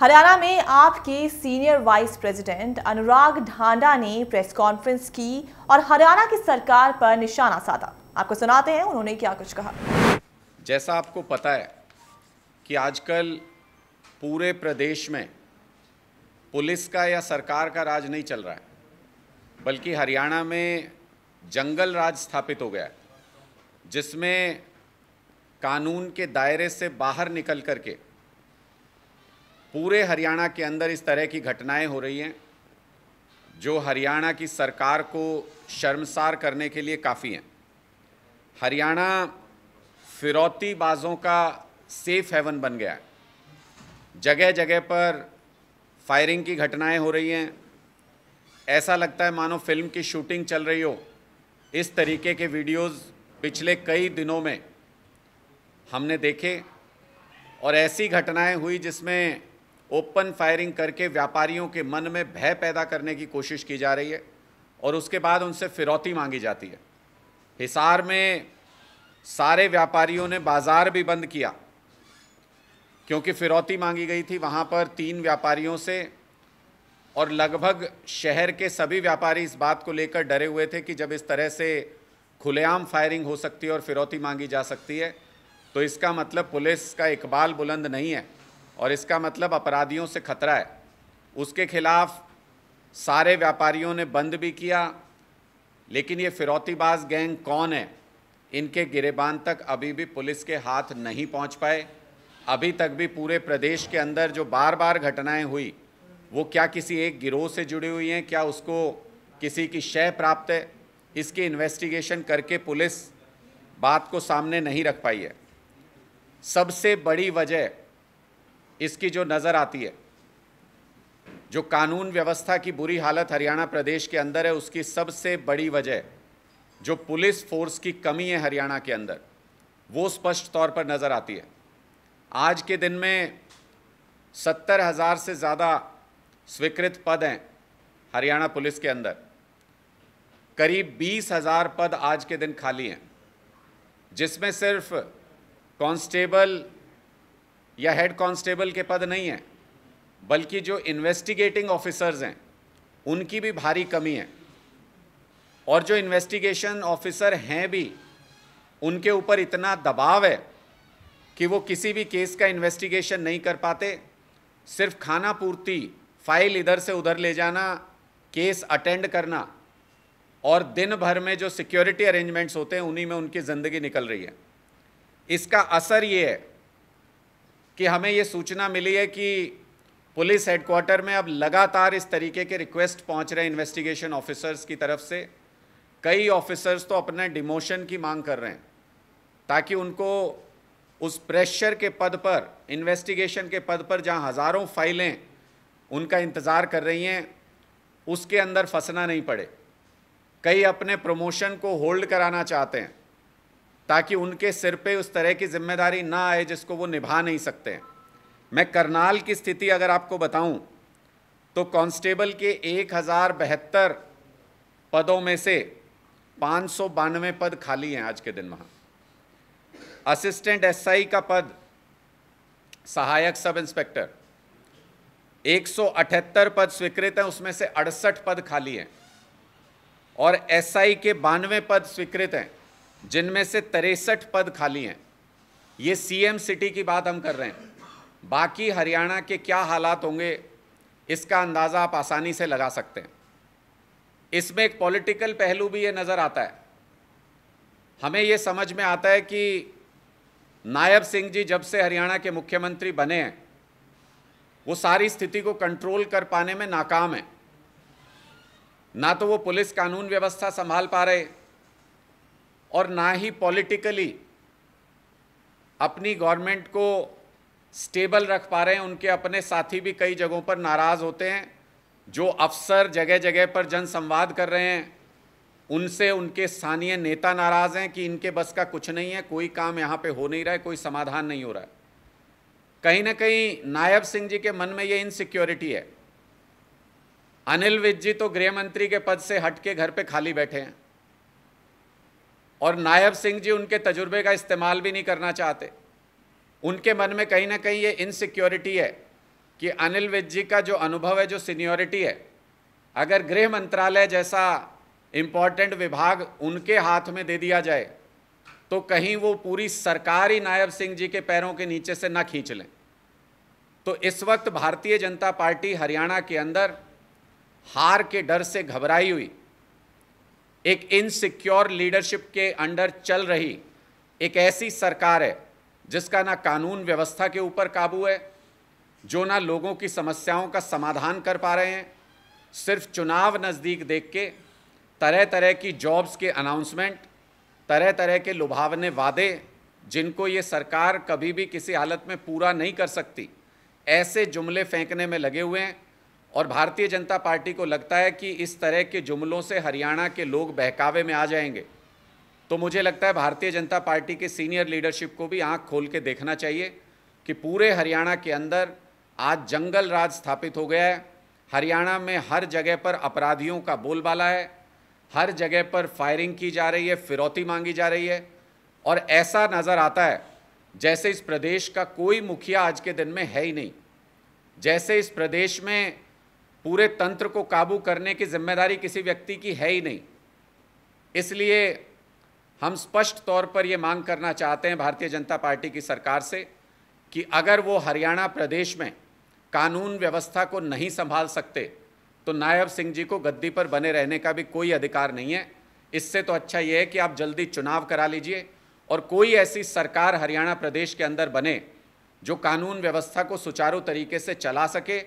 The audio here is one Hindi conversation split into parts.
हरियाणा में आपके senior vice president Anurag Dhanda ने प्रेस कॉन्फ्रेंस की और हरियाणा की सरकार पर निशाना साधा आपको सुनाते हैं उन्होंने क्या कुछ कहा जैसा आपको पता है कि आजकल पूरे प्रदेश में पुलिस का या सरकार का राज नहीं चल रहा है बल्कि हरियाणा में जंगल राज स्थापित हो गया है जिसमें कानून के दायरे से बाहर निकल करके पूरे हरियाणा के अंदर इस तरह की घटनाएं हो रही हैं जो हरियाणा की सरकार को शर्मसार करने के लिए काफ़ी हैं हरियाणा फिरौती बाज़ों का सेफ हेवन बन गया है जगह जगह पर फायरिंग की घटनाएं हो रही हैं ऐसा लगता है मानो फिल्म की शूटिंग चल रही हो इस तरीके के वीडियोस पिछले कई दिनों में हमने देखे और ऐसी घटनाएं हुई जिसमें ओपन फायरिंग करके व्यापारियों के मन में भय पैदा करने की कोशिश की जा रही है और उसके बाद उनसे फिरौती मांगी जाती है हिसार में सारे व्यापारियों ने बाज़ार भी बंद किया क्योंकि फिरौती मांगी गई थी वहाँ पर तीन व्यापारियों से और लगभग शहर के सभी व्यापारी इस बात को लेकर डरे हुए थे कि जब इस तरह से खुलेआम फायरिंग हो सकती है और फिरौती मांगी जा सकती है तो इसका मतलब पुलिस का इकबाल बुलंद नहीं है और इसका मतलब अपराधियों से खतरा है उसके खिलाफ सारे व्यापारियों ने बंद भी किया लेकिन ये फिरौतीबाज गैंग कौन है इनके गिरेबान तक अभी भी पुलिस के हाथ नहीं पहुंच पाए अभी तक भी पूरे प्रदेश के अंदर जो बार बार घटनाएं हुई वो क्या किसी एक गिरोह से जुड़ी हुई हैं क्या उसको किसी की शय प्राप्त है इसकी इन्वेस्टिगेशन करके पुलिस बात को सामने नहीं रख पाई है सबसे बड़ी वजह इसकी जो नज़र आती है जो कानून व्यवस्था की बुरी हालत हरियाणा प्रदेश के अंदर है उसकी सबसे बड़ी वजह जो पुलिस फोर्स की कमी है हरियाणा के अंदर वो स्पष्ट तौर पर नज़र आती है आज के दिन में सत्तर हज़ार से ज़्यादा स्वीकृत पद हैं हरियाणा पुलिस के अंदर करीब बीस हज़ार पद आज के दिन खाली हैं जिसमें सिर्फ कांस्टेबल या हेड कांस्टेबल के पद नहीं हैं बल्कि जो इन्वेस्टिगेटिंग ऑफिसर्स हैं उनकी भी भारी कमी है और जो इन्वेस्टिगेशन ऑफिसर हैं भी उनके ऊपर इतना दबाव है कि वो किसी भी केस का इन्वेस्टिगेशन नहीं कर पाते सिर्फ खाना पूर्ति फाइल इधर से उधर ले जाना केस अटेंड करना और दिन भर में जो सिक्योरिटी अरेंजमेंट्स होते हैं उन्हीं में उनकी ज़िंदगी निकल रही है इसका असर ये है कि हमें ये सूचना मिली है कि पुलिस हेडक्वार्टर में अब लगातार इस तरीके के रिक्वेस्ट पहुंच रहे हैं इन्वेस्टिगेशन ऑफिसर्स की तरफ से कई ऑफिसर्स तो अपने डिमोशन की मांग कर रहे हैं ताकि उनको उस प्रेशर के पद पर इन्वेस्टिगेशन के पद पर जहां हज़ारों फाइलें उनका इंतज़ार कर रही हैं उसके अंदर फंसना नहीं पड़े कई अपने प्रमोशन को होल्ड कराना चाहते हैं ताकि उनके सिर पे उस तरह की जिम्मेदारी ना आए जिसको वो निभा नहीं सकते मैं करनाल की स्थिति अगर आपको बताऊं तो कांस्टेबल के एक हज़ार बहत्तर पदों में से पाँच सौ बानवे पद खाली हैं आज के दिन वहाँ असिस्टेंट एसआई का पद सहायक सब इंस्पेक्टर 178 पद स्वीकृत हैं उसमें से अड़सठ पद खाली हैं और एसआई के बानवे पद स्वीकृत हैं जिनमें से तिरसठ पद खाली हैं ये सीएम सिटी की बात हम कर रहे हैं बाकी हरियाणा के क्या हालात होंगे इसका अंदाज़ा आप आसानी से लगा सकते हैं इसमें एक पॉलिटिकल पहलू भी ये नज़र आता है हमें ये समझ में आता है कि नायब सिंह जी जब से हरियाणा के मुख्यमंत्री बने हैं वो सारी स्थिति को कंट्रोल कर पाने में नाकाम है ना तो वो पुलिस कानून व्यवस्था संभाल पा रहे और ना ही पॉलिटिकली अपनी गवर्नमेंट को स्टेबल रख पा रहे हैं उनके अपने साथी भी कई जगहों पर नाराज़ होते हैं जो अफसर जगह जगह पर जनसंवाद कर रहे हैं उनसे उनके स्थानीय नेता नाराज़ हैं कि इनके बस का कुछ नहीं है कोई काम यहाँ पे हो नहीं रहा है कोई समाधान नहीं हो रहा है कहीं ना कहीं नायब सिंह जी के मन में ये इनसिक्योरिटी है अनिल विज जी तो गृहमंत्री के पद से हट के घर पे खाली बैठे हैं और नायब सिंह जी उनके तजुर्बे का इस्तेमाल भी नहीं करना चाहते उनके मन में कहीं ना कहीं ये इनसिक्योरिटी है कि अनिल विज जी का जो अनुभव है जो सीनियोरिटी है अगर गृह मंत्रालय जैसा इम्पॉर्टेंट विभाग उनके हाथ में दे दिया जाए तो कहीं वो पूरी सरकार ही नायब सिंह जी के पैरों के नीचे से ना खींच लें तो इस वक्त भारतीय जनता पार्टी हरियाणा के अंदर हार के डर से घबराई हुई एक इनसिक्योर लीडरशिप के अंडर चल रही एक ऐसी सरकार है जिसका ना कानून व्यवस्था के ऊपर काबू है जो ना लोगों की समस्याओं का समाधान कर पा रहे हैं सिर्फ चुनाव नज़दीक देख के तरह तरह की जॉब्स के अनाउंसमेंट तरह तरह के लुभावने वादे जिनको ये सरकार कभी भी किसी हालत में पूरा नहीं कर सकती ऐसे जुमले फेंकने में लगे हुए हैं और भारतीय जनता पार्टी को लगता है कि इस तरह के जुमलों से हरियाणा के लोग बहकावे में आ जाएंगे तो मुझे लगता है भारतीय जनता पार्टी के सीनियर लीडरशिप को भी आंख खोल के देखना चाहिए कि पूरे हरियाणा के अंदर आज जंगल राज स्थापित हो गया है हरियाणा में हर जगह पर अपराधियों का बोलबाला है हर जगह पर फायरिंग की जा रही है फिरौती मांगी जा रही है और ऐसा नज़र आता है जैसे इस प्रदेश का कोई मुखिया आज के दिन में है ही नहीं जैसे इस प्रदेश में पूरे तंत्र को काबू करने की जिम्मेदारी किसी व्यक्ति की है ही नहीं इसलिए हम स्पष्ट तौर पर ये मांग करना चाहते हैं भारतीय जनता पार्टी की सरकार से कि अगर वो हरियाणा प्रदेश में कानून व्यवस्था को नहीं संभाल सकते तो नायब सिंह जी को गद्दी पर बने रहने का भी कोई अधिकार नहीं है इससे तो अच्छा ये है कि आप जल्दी चुनाव करा लीजिए और कोई ऐसी सरकार हरियाणा प्रदेश के अंदर बने जो कानून व्यवस्था को सुचारू तरीके से चला सके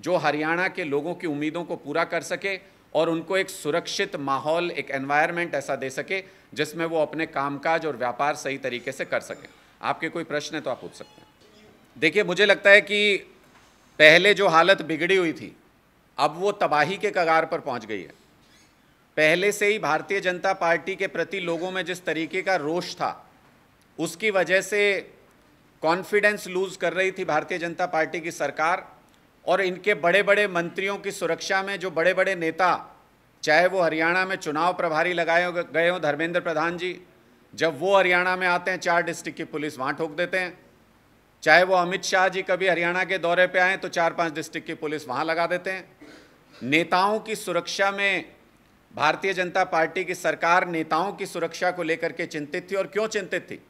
जो हरियाणा के लोगों की उम्मीदों को पूरा कर सके और उनको एक सुरक्षित माहौल एक एनवायरनमेंट ऐसा दे सके जिसमें वो अपने कामकाज और व्यापार सही तरीके से कर सकें आपके कोई प्रश्न है तो आप पूछ सकते हैं देखिए मुझे लगता है कि पहले जो हालत बिगड़ी हुई थी अब वो तबाही के कगार पर पहुंच गई है पहले से ही भारतीय जनता पार्टी के प्रति लोगों में जिस तरीके का रोष था उसकी वजह से कॉन्फिडेंस लूज़ कर रही थी भारतीय जनता पार्टी की सरकार और इनके बड़े बड़े मंत्रियों की सुरक्षा में जो बड़े बड़े नेता चाहे वो हरियाणा में चुनाव प्रभारी लगाए गए हों धर्मेंद्र प्रधान जी जब वो हरियाणा में आते हैं चार डिस्ट्रिक्ट की पुलिस वहाँ ठोक देते हैं चाहे वो अमित शाह जी कभी हरियाणा के दौरे पे आए तो चार पांच डिस्ट्रिक्ट की पुलिस वहाँ लगा देते हैं नेताओं की सुरक्षा में भारतीय जनता पार्टी की सरकार नेताओं की सुरक्षा को लेकर के चिंतित थी और क्यों चिंतित थी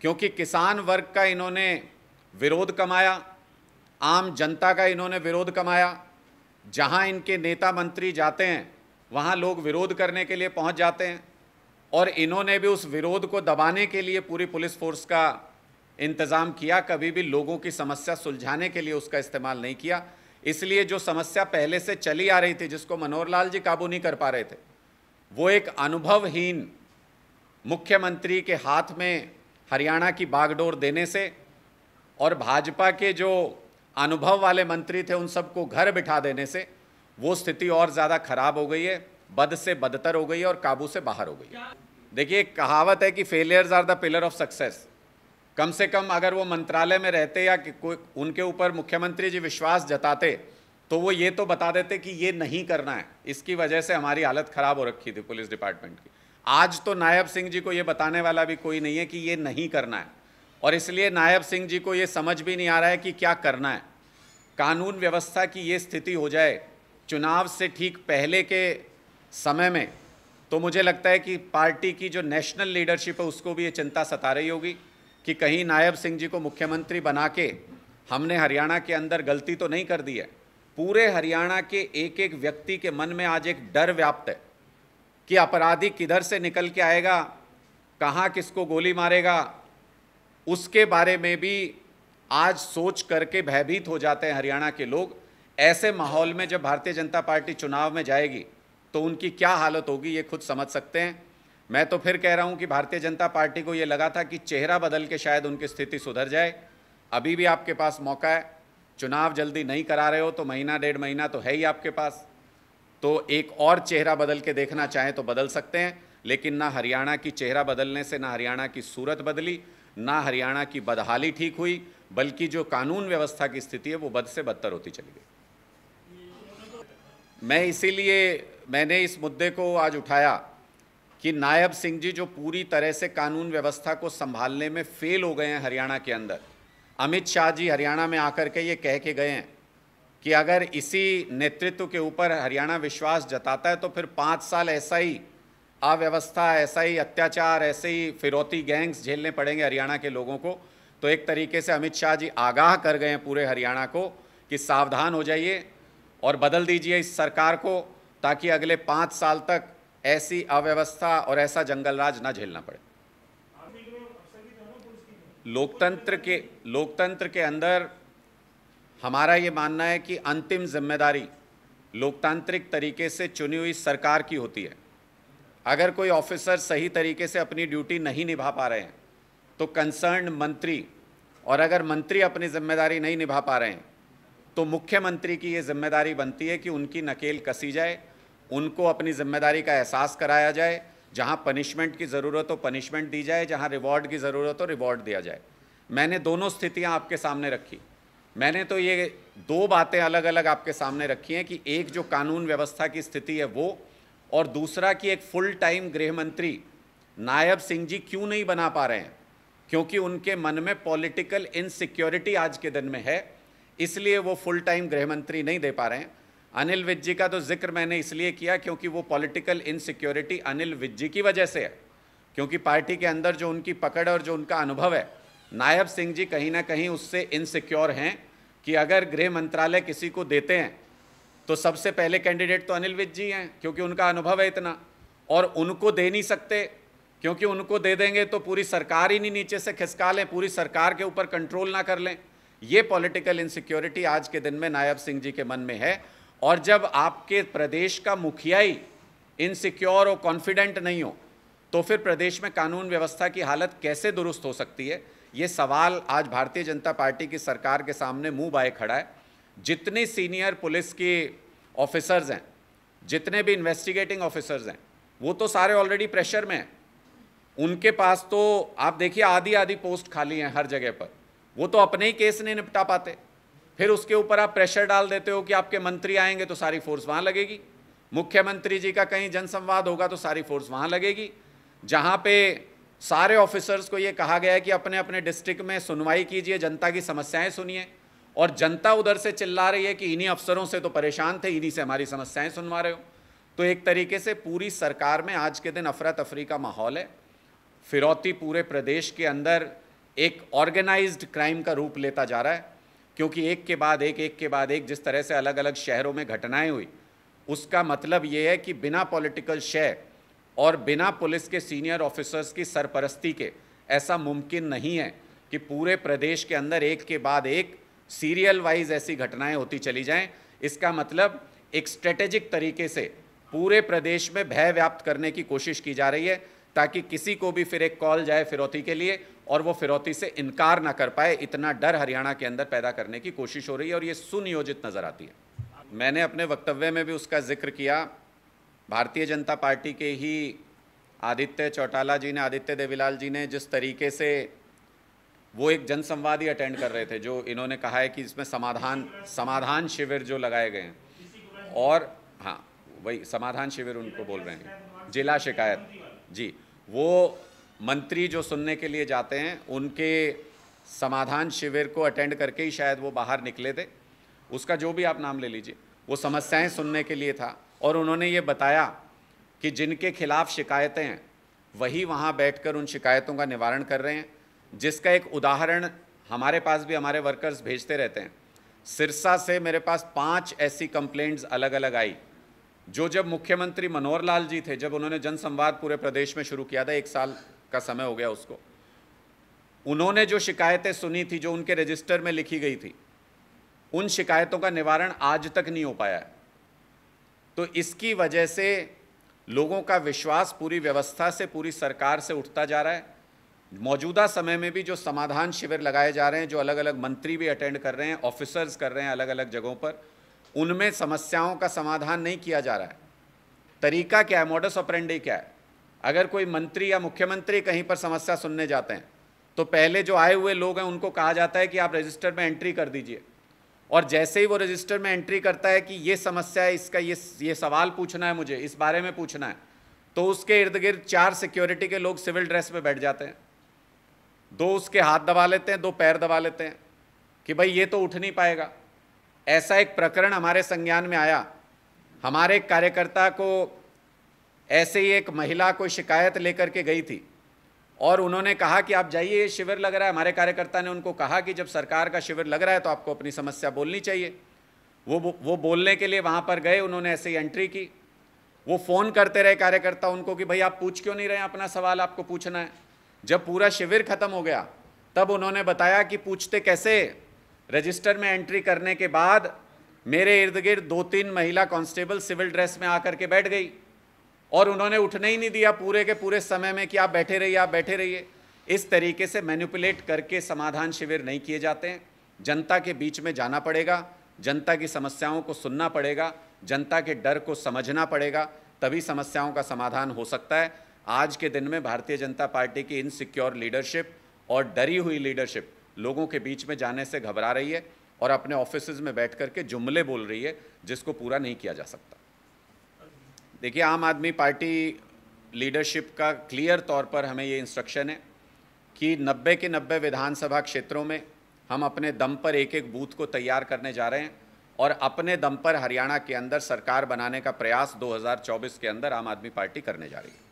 क्योंकि किसान वर्ग का इन्होंने विरोध कमाया आम जनता का इन्होंने विरोध कमाया जहां इनके नेता मंत्री जाते हैं वहां लोग विरोध करने के लिए पहुंच जाते हैं और इन्होंने भी उस विरोध को दबाने के लिए पूरी पुलिस फोर्स का इंतज़ाम किया कभी भी लोगों की समस्या सुलझाने के लिए उसका इस्तेमाल नहीं किया इसलिए जो समस्या पहले से चली आ रही थी जिसको मनोहर लाल जी काबू नहीं कर पा रहे थे वो एक अनुभवहीन मुख्यमंत्री के हाथ में हरियाणा की बागडोर देने से और भाजपा के जो अनुभव वाले मंत्री थे उन सबको घर बिठा देने से वो स्थिति और ज़्यादा खराब हो गई है बद से बदतर हो गई है और काबू से बाहर हो गई है देखिए कहावत है कि failures are the pillar of success कम से कम अगर वो मंत्रालय में रहते या कोई उनके ऊपर मुख्यमंत्री जी विश्वास जताते तो वो ये तो बता देते कि ये नहीं करना है इसकी वजह से हमारी हालत ख़राब हो रखी थी पुलिस डिपार्टमेंट की आज तो नायब सिंह जी को ये बताने वाला भी कोई नहीं है कि ये नहीं करना है और इसलिए नायब सिंह जी को ये समझ भी नहीं आ रहा है कि क्या करना है कानून व्यवस्था की ये स्थिति हो जाए चुनाव से ठीक पहले के समय में तो मुझे लगता है कि पार्टी की जो नेशनल लीडरशिप है उसको भी ये चिंता सता रही होगी कि कहीं नायब सिंह जी को मुख्यमंत्री बना के हमने हरियाणा के अंदर गलती तो नहीं कर दी है पूरे हरियाणा के एक एक व्यक्ति के मन में आज एक डर व्याप्त है कि अपराधी किधर से निकल के आएगा कहाँ किसको गोली मारेगा उसके बारे में भी आज सोच करके भयभीत हो जाते हैं हरियाणा के लोग ऐसे माहौल में जब भारतीय जनता पार्टी चुनाव में जाएगी तो उनकी क्या हालत होगी ये खुद समझ सकते हैं मैं तो फिर कह रहा हूँ कि भारतीय जनता पार्टी को ये लगा था कि चेहरा बदल के शायद उनकी स्थिति सुधर जाए अभी भी आपके पास मौका है चुनाव जल्दी नहीं करा रहे हो तो महीना डेढ़ महीना तो है ही आपके पास तो एक और चेहरा बदल के देखना चाहें तो बदल सकते हैं लेकिन ना हरियाणा की चेहरा बदलने से ना हरियाणा की सूरत बदली ना हरियाणा की बदहाली ठीक हुई बल्कि जो कानून व्यवस्था की स्थिति है वो बद से बदतर होती चली गई मैं इसीलिए मैंने इस मुद्दे को आज उठाया कि नायब सिंह जी जो पूरी तरह से कानून व्यवस्था को संभालने में फेल हो गए हैं हरियाणा के अंदर अमित शाह जी हरियाणा में आकर के ये कह के गए हैं कि अगर इसी नेतृत्व के ऊपर हरियाणा विश्वास जताता है तो फिर पाँच साल ऐसा ही अव्यवस्था ऐसा ही अत्याचार ऐसे ही फिरौती गैंग्स झेलने पड़ेंगे हरियाणा के लोगों को तो एक तरीके से अमित शाह जी आगाह कर गए हैं पूरे हरियाणा को कि सावधान हो जाइए और बदल दीजिए इस सरकार को ताकि अगले पाँच साल तक ऐसी अव्यवस्था और ऐसा जंगलराज ना झेलना पड़े लोकतंत्र के लोकतंत्र के अंदर हमारा ये मानना है कि अंतिम जिम्मेदारी लोकतांत्रिक तरीके से चुनी हुई सरकार की होती है अगर कोई ऑफिसर सही तरीके से अपनी ड्यूटी नहीं निभा पा रहे हैं तो कंसर्न मंत्री और अगर मंत्री अपनी जिम्मेदारी नहीं निभा पा रहे हैं तो मुख्यमंत्री की ये जिम्मेदारी बनती है कि उनकी नकेल कसी जाए उनको अपनी जिम्मेदारी का एहसास कराया जाए जहाँ पनिशमेंट की ज़रूरत हो पनिशमेंट दी जाए जहाँ रिवॉर्ड की ज़रूरत हो रिवॉर्ड दिया जाए मैंने दोनों स्थितियाँ आपके सामने रखी मैंने तो ये दो बातें अलग अलग आपके सामने रखी हैं कि एक जो कानून व्यवस्था की स्थिति है वो और दूसरा कि एक फुल टाइम गृह मंत्री नायब सिंह जी क्यों नहीं बना पा रहे हैं क्योंकि उनके मन में पॉलिटिकल इनसिक्योरिटी आज के दिन में है इसलिए वो फुल टाइम गृहमंत्री नहीं दे पा रहे हैं अनिल विज जी का तो जिक्र मैंने इसलिए किया क्योंकि वो पॉलिटिकल इनसिक्योरिटी अनिल विज जी की वजह से है क्योंकि पार्टी के अंदर जो उनकी पकड़ और जो उनका अनुभव है नायब सिंह जी कहीं ना कहीं उससे इनसिक्योर हैं कि अगर गृह मंत्रालय किसी को देते हैं तो सबसे पहले कैंडिडेट तो अनिल विज जी हैं क्योंकि उनका अनुभव है इतना और उनको दे नहीं सकते क्योंकि उनको दे देंगे तो पूरी सरकार ही नहीं नीचे से खिसका लें पूरी सरकार के ऊपर कंट्रोल ना कर लें ये पॉलिटिकल इनसिक्योरिटी आज के दिन में नायब सिंह जी के मन में है और जब आपके प्रदेश का मुखिया ही इनसिक्योर और कॉन्फिडेंट नहीं हो तो फिर प्रदेश में कानून व्यवस्था की हालत कैसे दुरुस्त हो सकती है ये सवाल आज भारतीय जनता पार्टी की सरकार के सामने मुंह बाए खड़ा है जितने सीनियर पुलिस के ऑफिसर्स हैं जितने भी इन्वेस्टिगेटिंग ऑफिसर्स हैं वो तो सारे ऑलरेडी प्रेशर में हैं उनके पास तो आप देखिए आधी आधी पोस्ट खाली हैं हर जगह पर वो तो अपने ही केस नहीं निपटा पाते फिर उसके ऊपर आप प्रेशर डाल देते हो कि आपके मंत्री आएंगे तो सारी फोर्स वहाँ लगेगी मुख्यमंत्री जी का कहीं जनसंवाद होगा तो सारी फोर्स वहाँ लगेगी जहाँ पे सारे ऑफिसर्स को ये कहा गया है कि अपने अपने डिस्ट्रिक्ट में सुनवाई कीजिए जनता की समस्याएं सुनिए और जनता उधर से चिल्ला रही है कि इन्हीं अफसरों से तो परेशान थे इन्हीं से हमारी समस्याएं सुनवा रहे हो तो एक तरीके से पूरी सरकार में आज के दिन अफरा तफरी का माहौल है फिरौती पूरे प्रदेश के अंदर एक ऑर्गेनाइज्ड क्राइम का रूप लेता जा रहा है क्योंकि एक के बाद एक एक के बाद एक जिस तरह से अलग अलग शहरों में घटनाएं हुई उसका मतलब ये है कि बिना पॉलिटिकल शय और बिना पुलिस के सीनियर ऑफिसर्स की सरपरस्ती के ऐसा मुमकिन नहीं है कि पूरे प्रदेश के अंदर एक के बाद एक सीरियल वाइज ऐसी घटनाएं होती चली जाएं इसका मतलब एक स्ट्रेटेजिक तरीके से पूरे प्रदेश में भय व्याप्त करने की कोशिश की जा रही है ताकि किसी को भी फिर एक कॉल जाए फिरौती के लिए और वो फिरौती से इनकार ना कर पाए इतना डर हरियाणा के अंदर पैदा करने की कोशिश हो रही है और ये सुनियोजित नज़र आती है मैंने अपने वक्तव्य में भी उसका जिक्र किया भारतीय जनता पार्टी के ही आदित्य चौटाला जी ने आदित्य देवीलाल जी ने जिस तरीके से वो एक जनसंवाद ही अटेंड कर रहे थे जो इन्होंने कहा है कि इसमें समाधान समाधान शिविर जो लगाए गए हैं और हाँ वही समाधान शिविर उनको बोल रहे हैं जिला शिकायत जी वो मंत्री जो सुनने के लिए जाते हैं उनके समाधान शिविर को अटेंड करके ही शायद वो बाहर निकले थे उसका जो भी आप नाम ले लीजिए वो समस्याएं सुनने के लिए था और उन्होंने ये बताया कि जिनके खिलाफ शिकायतें हैं वही वहाँ बैठ उन शिकायतों का निवारण कर रहे हैं जिसका एक उदाहरण हमारे पास भी हमारे वर्कर्स भेजते रहते हैं सिरसा से मेरे पास पाँच ऐसी कंप्लेंट्स अलग अलग आई जो जब मुख्यमंत्री मनोहर लाल जी थे जब उन्होंने जनसंवाद पूरे प्रदेश में शुरू किया था एक साल का समय हो गया उसको उन्होंने जो शिकायतें सुनी थी जो उनके रजिस्टर में लिखी गई थी उन शिकायतों का निवारण आज तक नहीं हो पाया तो इसकी वजह से लोगों का विश्वास पूरी व्यवस्था से पूरी सरकार से उठता जा रहा है मौजूदा समय में भी जो समाधान शिविर लगाए जा रहे हैं जो अलग अलग मंत्री भी अटेंड कर रहे हैं ऑफिसर्स कर रहे हैं अलग अलग जगहों पर उनमें समस्याओं का समाधान नहीं किया जा रहा है तरीका क्या है मोडस ऑपरेंडी क्या है अगर कोई मंत्री या मुख्यमंत्री कहीं पर समस्या सुनने जाते हैं तो पहले जो आए हुए लोग हैं उनको कहा जाता है कि आप रजिस्टर में एंट्री कर दीजिए और जैसे ही वो रजिस्टर में एंट्री करता है कि ये समस्या है इसका ये ये सवाल पूछना है मुझे इस बारे में पूछना है तो उसके इर्द गिर्द चार सिक्योरिटी के लोग सिविल ड्रेस में बैठ जाते हैं दो उसके हाथ दबा लेते हैं दो पैर दबा लेते हैं कि भाई ये तो उठ नहीं पाएगा ऐसा एक प्रकरण हमारे संज्ञान में आया हमारे कार्यकर्ता को ऐसे ही एक महिला को शिकायत लेकर के गई थी और उन्होंने कहा कि आप जाइए ये शिविर लग रहा है हमारे कार्यकर्ता ने उनको कहा कि जब सरकार का शिविर लग रहा है तो आपको अपनी समस्या बोलनी चाहिए वो वो बोलने के लिए वहाँ पर गए उन्होंने ऐसे ही एंट्री की वो फ़ोन करते रहे कार्यकर्ता उनको कि भाई आप पूछ क्यों नहीं रहे अपना सवाल आपको पूछना है जब पूरा शिविर ख़त्म हो गया तब उन्होंने बताया कि पूछते कैसे रजिस्टर में एंट्री करने के बाद मेरे इर्द गिर्द दो तीन महिला कांस्टेबल सिविल ड्रेस में आकर के बैठ गई और उन्होंने उठने ही नहीं दिया पूरे के पूरे समय में कि आप बैठे रहिए आप बैठे रहिए इस तरीके से मैनिपुलेट करके समाधान शिविर नहीं किए जाते हैं जनता के बीच में जाना पड़ेगा जनता की समस्याओं को सुनना पड़ेगा जनता के डर को समझना पड़ेगा तभी समस्याओं का समाधान हो सकता है आज के दिन में भारतीय जनता पार्टी की इनसिक्योर लीडरशिप और डरी हुई लीडरशिप लोगों के बीच में जाने से घबरा रही है और अपने ऑफिस में बैठ करके जुमले बोल रही है जिसको पूरा नहीं किया जा सकता देखिए आम आदमी पार्टी लीडरशिप का क्लियर तौर पर हमें ये इंस्ट्रक्शन है कि 90 के 90 विधानसभा क्षेत्रों में हम अपने दम पर एक एक बूथ को तैयार करने जा रहे हैं और अपने दम पर हरियाणा के अंदर सरकार बनाने का प्रयास 2024 के अंदर आम आदमी पार्टी करने जा रही है